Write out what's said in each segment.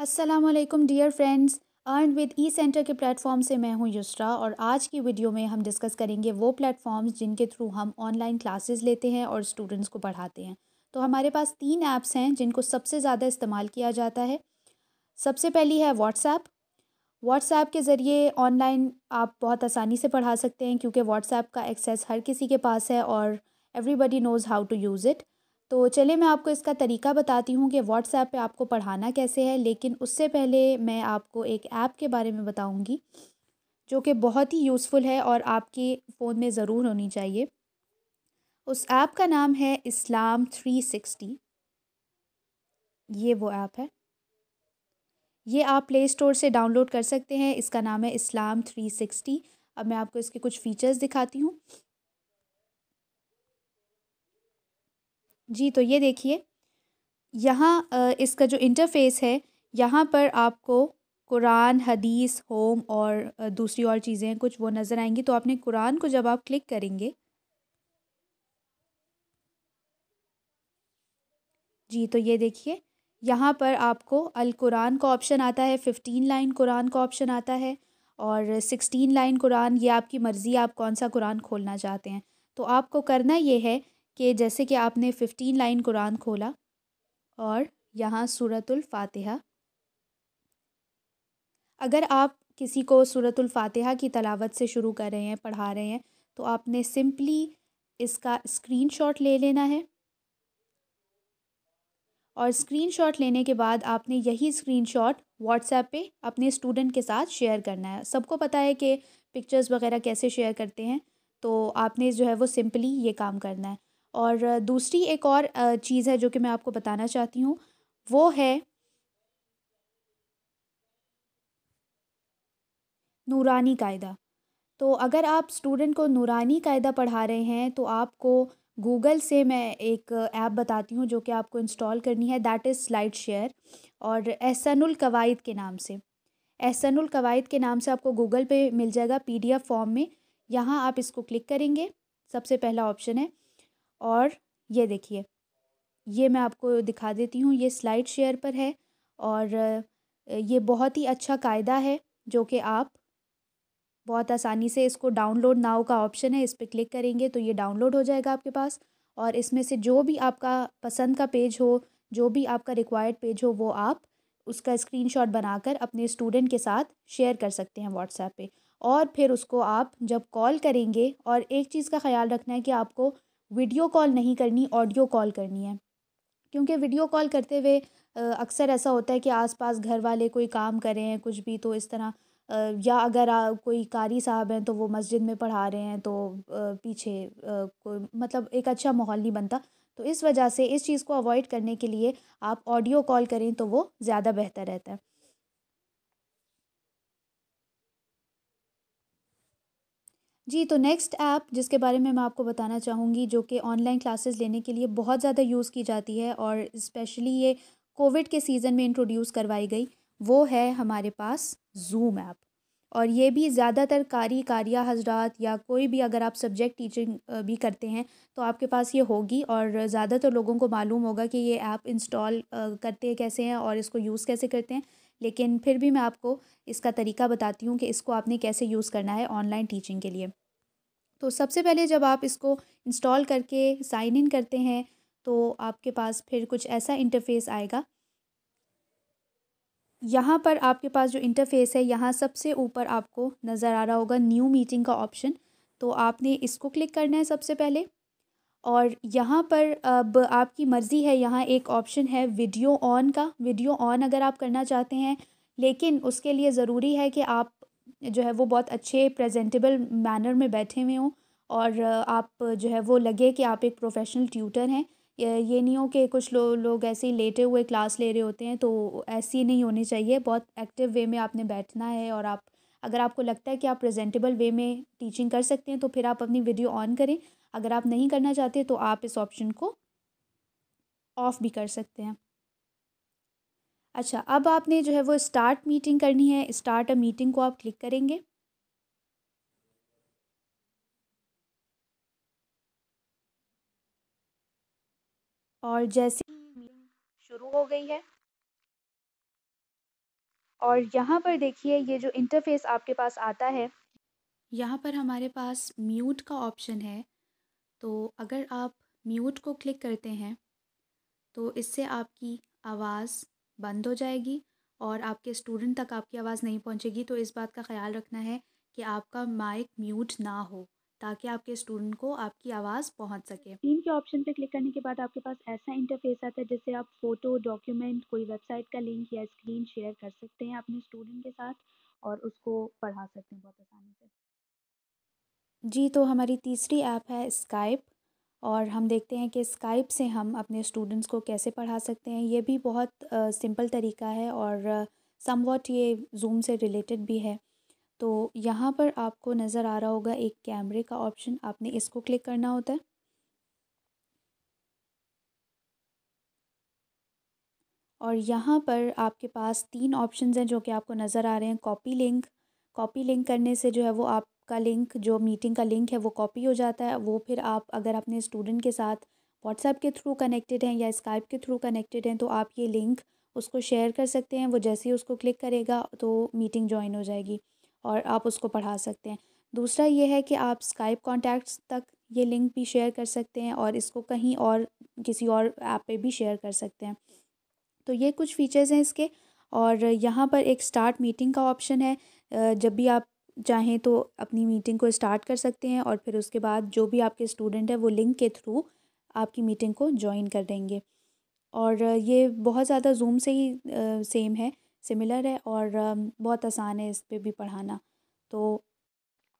Aslam dear friends earn with e center के platform से मैं हूं युसरा और आज की वीडियो में हम डिस्कस करेंगे वो प्लेटफॉर्म्स जिनके थ्रू हम ऑनलाइन क्लासेस लेते हैं और स्टूडेंट्स को पढ़ाते हैं तो हमारे पास तीन ऐप्स हैं जिनको सबसे ज़्यादा इस्तेमाल किया जाता है सबसे पहली है व्हाट्सएप व्हाट्सएप के ज़रिए ऑनलाइन आप बहुत आसानी से पढ़ा सकते हैं क्योंकि व्हाट्सएप का एक्सेस हर किसी के पास है और everybody knows how to use it तो चलिए मैं आपको इसका तरीका बताती हूँ कि व्हाट्सएप पे आपको पढ़ाना कैसे है लेकिन उससे पहले मैं आपको एक ऐप के बारे में बताऊँगी जो कि बहुत ही यूज़फुल है और आपके फ़ोन में ज़रूर होनी चाहिए उस ऐप का नाम है इस्लाम थ्री सिक्सटी ये वो ऐप है ये आप प्ले स्टोर से डाउनलोड कर सकते हैं इसका नाम है इस्लाम थ्री सिक्सटी अब मैं आपको इसके कुछ फ़ीचर्स दिखाती हूँ जी तो ये देखिए यहाँ इसका जो इंटरफेस है यहाँ पर आपको कुरान हदीस होम और दूसरी और चीज़ें कुछ वो नज़र आएंगी तो आपने कुरान को जब आप क्लिक करेंगे जी तो ये देखिए यहाँ पर आपको अल कुरान का ऑप्शन आता है फ़िफ्टीन लाइन कुरान का ऑप्शन आता है और सिक्सटीन लाइन कुरान ये आपकी मर्ज़ी आप कौन सा कुरान खोलना चाहते हैं तो आपको करना ये है कि जैसे कि आपने फ़िफ्टीन लाइन कुरान खोला और यहाँ सूरतुल अगर आप किसी को सूरतुल की तलावत से शुरू कर रहे हैं पढ़ा रहे हैं तो आपने सिंपली इसका स्क्रीनशॉट ले लेना है और स्क्रीनशॉट लेने के बाद आपने यही स्क्रीनशॉट व्हाट्सएप पे अपने स्टूडेंट के साथ शेयर करना है सबको पता है कि पिक्चर्स वगैरह कैसे शेयर करते हैं तो आपने जो है वो सिंपली ये काम करना है और दूसरी एक और चीज़ है जो कि मैं आपको बताना चाहती हूँ वो है नूरानी कायदा तो अगर आप स्टूडेंट को नूरानी कायदा पढ़ा रहे हैं तो आपको गूगल से मैं एक ऐप बताती हूँ जो कि आपको इंस्टॉल करनी है दैट इज़ स्लाइड शेयर और एहसनुल कवायद के नाम से एहसनुल कवायद के नाम से आपको गूगल पे मिल जाएगा पीडीएफ फॉर्म में यहाँ आप इसको क्लिक करेंगे सबसे पहला ऑप्शन है और ये देखिए ये मैं आपको दिखा देती हूँ ये स्लाइड शेयर पर है और ये बहुत ही अच्छा कायदा है जो कि आप बहुत आसानी से इसको डाउनलोड नाव का ऑप्शन है इस पर क्लिक करेंगे तो ये डाउनलोड हो जाएगा आपके पास और इसमें से जो भी आपका पसंद का पेज हो जो भी आपका रिक्वायर्ड पेज हो वो आप उसका स्क्रीनशॉट बनाकर अपने स्टूडेंट के साथ शेयर कर सकते हैं व्हाट्सएप पे और फिर उसको आप जब कॉल करेंगे और एक चीज़ का ख्याल रखना है कि आपको वीडियो कॉल नहीं करनी ऑडियो कॉल करनी है क्योंकि वीडियो कॉल करते हुए अक्सर ऐसा होता है कि आसपास घर वाले कोई काम कर रहे हैं कुछ भी तो इस तरह या अगर आ, कोई कारी साहब हैं तो वो मस्जिद में पढ़ा रहे हैं तो पीछे कोई मतलब एक अच्छा माहौल नहीं बनता तो इस वजह से इस चीज़ को अवॉइड करने के लिए आप ऑडियो कॉल करें तो वो ज़्यादा बेहतर रहता है जी तो नेक्स्ट ऐप जिसके बारे में मैं आपको बताना चाहूँगी जो कि ऑनलाइन क्लासेस लेने के लिए बहुत ज़्यादा यूज़ की जाती है और स्पेशली ये कोविड के सीज़न में इंट्रोड्यूस करवाई गई वो है हमारे पास जूम ऐप और ये भी ज़्यादातर कारी कारिया हजरात या कोई भी अगर आप सब्जेक्ट टीचिंग भी करते हैं तो आपके पास ये होगी और ज़्यादातर लोगों को मालूम होगा कि ये ऐप इंस्टॉल करते कैसे हैं और इसको यूज़ कैसे करते हैं लेकिन फिर भी मैं आपको इसका तरीका बताती हूँ कि इसको आपने कैसे यूज़ करना है ऑनलाइन टीचिंग के लिए तो सबसे पहले जब आप इसको इंस्टॉल करके साइन इन करते हैं तो आपके पास फिर कुछ ऐसा इंटरफेस आएगा यहाँ पर आपके पास जो इंटरफेस है यहाँ सबसे ऊपर आपको नज़र आ रहा होगा न्यू मीटिंग का ऑप्शन तो आपने इसको क्लिक करना है सबसे पहले और यहाँ पर अब आपकी मर्ज़ी है यहाँ एक ऑप्शन है वीडियो ऑन का वीडियो ऑन अगर आप करना चाहते हैं लेकिन उसके लिए ज़रूरी है कि आप जो है वो बहुत अच्छे प्रेजेंटेबल मैनर में बैठे हुए हों और आप जो है वो लगे कि आप एक प्रोफेशनल ट्यूटर हैं ये नहीं हो कि कुछ लो, लोग ऐसे ही लेटे हुए क्लास ले रहे होते हैं तो ऐसी नहीं होनी चाहिए बहुत एक्टिव वे में आपने बैठना है और आप अगर आपको लगता है कि आप प्रेजेंटेबल वे में टीचिंग कर सकते हैं तो फिर आप अपनी वीडियो ऑन करें अगर आप नहीं करना चाहते तो आप इस ऑप्शन को ऑफ़ भी कर सकते हैं अच्छा अब आपने जो है वो स्टार्ट मीटिंग करनी है स्टार्ट अ मीटिंग को आप क्लिक करेंगे और जैसे शुरू हो गई है और यहाँ पर देखिए ये जो इंटरफेस आपके पास आता है यहाँ पर हमारे पास म्यूट का ऑप्शन है तो अगर आप म्यूट को क्लिक करते हैं तो इससे आपकी आवाज़ बंद हो जाएगी और आपके स्टूडेंट तक आपकी आवाज़ नहीं पहुंचेगी तो इस बात का ख्याल रखना है कि आपका माइक म्यूट ना हो ताकि आपके स्टूडेंट को आपकी आवाज़ पहुंच सके टीम के ऑप्शन पर क्लिक करने के बाद आपके पास ऐसा इंटरफेस आता है जिससे आप फोटो डॉक्यूमेंट कोई वेबसाइट का लिंक या स्क्रीन शेयर कर सकते हैं अपने स्टूडेंट के साथ और उसको पढ़ा सकते हैं बहुत आसानी से जी तो हमारी तीसरी ऐप है स्काइप और हम देखते हैं कि स्काइप से हम अपने स्टूडेंट्स को कैसे पढ़ा सकते हैं ये भी बहुत सिंपल तरीका है और सम uh, ये जूम से रिलेटेड भी है तो यहाँ पर आपको नज़र आ रहा होगा एक कैमरे का ऑप्शन आपने इसको क्लिक करना होता है और यहाँ पर आपके पास तीन ऑप्शंस हैं जो कि आपको नज़र आ रहे हैं कॉपी लिंक कॉपी लिंक करने से जो है वो आप का लिंक जो मीटिंग का लिंक है वो कॉपी हो जाता है वो फिर आप अगर अपने स्टूडेंट के साथ व्हाट्सएप के थ्रू कनेक्टेड हैं या स्काइप के थ्रू कनेक्टेड हैं तो आप ये लिंक उसको शेयर कर सकते हैं वो जैसे ही उसको क्लिक करेगा तो मीटिंग ज्वाइन हो जाएगी और आप उसको पढ़ा सकते हैं दूसरा ये है कि आप स्काइप कॉन्टैक्ट्स तक ये लिंक भी शेयर कर सकते हैं और इसको कहीं और किसी और ऐप पे भी शेयर कर सकते हैं तो ये कुछ फीचर्स हैं इसके और यहाँ पर एक स्टार्ट मीटिंग का ऑप्शन है जब भी आप चाहें तो अपनी मीटिंग को स्टार्ट कर सकते हैं और फिर उसके बाद जो भी आपके स्टूडेंट हैं वो लिंक के थ्रू आपकी मीटिंग को ज्वाइन कर देंगे और ये बहुत ज़्यादा जूम से ही सेम है सिमिलर है और बहुत आसान है इस पर भी पढ़ाना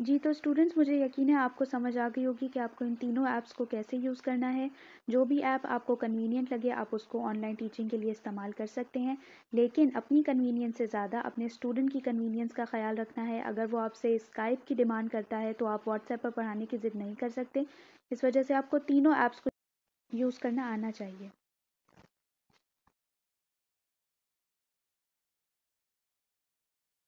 जी तो स्टूडेंट्स मुझे यकीन है आपको समझ आ गई होगी कि आपको इन तीनों ऐप्स को कैसे यूज़ करना है जो भी ऐप आपको कन्वीनियंट लगे आप उसको ऑनलाइन टीचिंग के लिए इस्तेमाल कर सकते हैं लेकिन अपनी कन्वीनियंस से ज़्यादा अपने स्टूडेंट की कन्वीनियंस का ख्याल रखना है अगर वो आपसे स्काइप की डिमांड करता है तो आप व्हाट्सएप पर पढ़ाने की ज़िद नहीं कर सकते इस वजह से आपको तीनों ऐप्स को यूज़ करना आना चाहिए